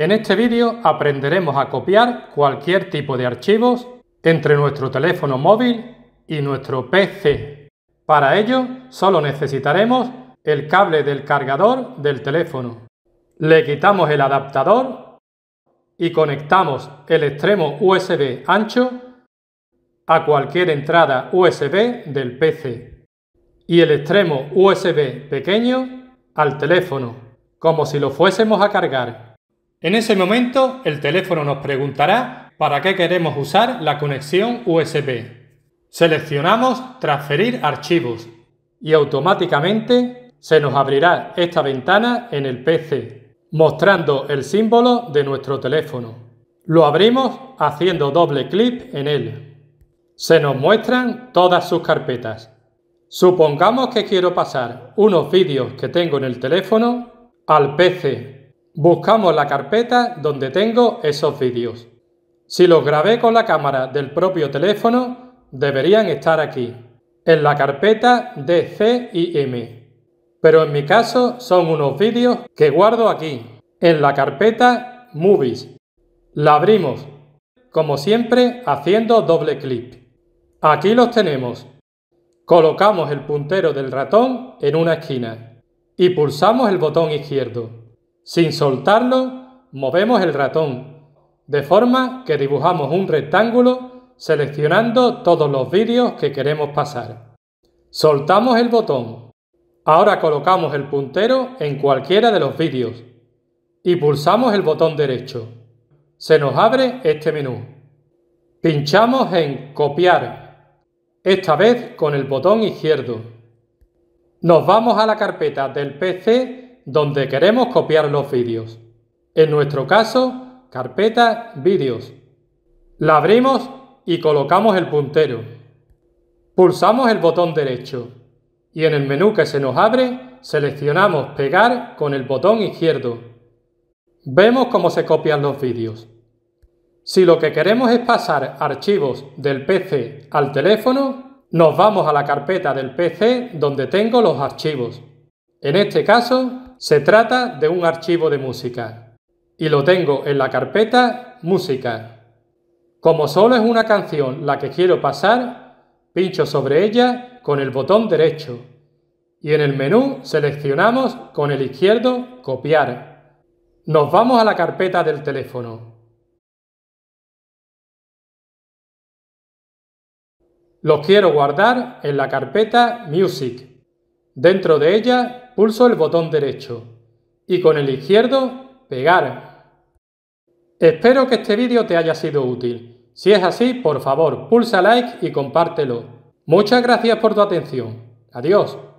En este vídeo aprenderemos a copiar cualquier tipo de archivos entre nuestro teléfono móvil y nuestro PC. Para ello solo necesitaremos el cable del cargador del teléfono. Le quitamos el adaptador y conectamos el extremo USB ancho a cualquier entrada USB del PC y el extremo USB pequeño al teléfono, como si lo fuésemos a cargar. En ese momento, el teléfono nos preguntará para qué queremos usar la conexión USB. Seleccionamos Transferir archivos y automáticamente se nos abrirá esta ventana en el PC, mostrando el símbolo de nuestro teléfono. Lo abrimos haciendo doble clic en él. Se nos muestran todas sus carpetas. Supongamos que quiero pasar unos vídeos que tengo en el teléfono al PC Buscamos la carpeta donde tengo esos vídeos. Si los grabé con la cámara del propio teléfono, deberían estar aquí, en la carpeta DCIM. Pero en mi caso son unos vídeos que guardo aquí, en la carpeta Movies. La abrimos, como siempre haciendo doble clic. Aquí los tenemos. Colocamos el puntero del ratón en una esquina y pulsamos el botón izquierdo. Sin soltarlo, movemos el ratón, de forma que dibujamos un rectángulo seleccionando todos los vídeos que queremos pasar. Soltamos el botón. Ahora colocamos el puntero en cualquiera de los vídeos y pulsamos el botón derecho. Se nos abre este menú. Pinchamos en copiar, esta vez con el botón izquierdo. Nos vamos a la carpeta del PC donde queremos copiar los vídeos. En nuestro caso, carpeta vídeos. La abrimos y colocamos el puntero. Pulsamos el botón derecho y en el menú que se nos abre seleccionamos pegar con el botón izquierdo. Vemos cómo se copian los vídeos. Si lo que queremos es pasar archivos del PC al teléfono, nos vamos a la carpeta del PC donde tengo los archivos. En este caso, se trata de un archivo de música y lo tengo en la carpeta Música. Como solo es una canción la que quiero pasar, pincho sobre ella con el botón derecho y en el menú seleccionamos con el izquierdo Copiar. Nos vamos a la carpeta del teléfono. Los quiero guardar en la carpeta Music. Dentro de ella pulso el botón derecho y con el izquierdo pegar. Espero que este vídeo te haya sido útil. Si es así, por favor, pulsa like y compártelo. Muchas gracias por tu atención. Adiós.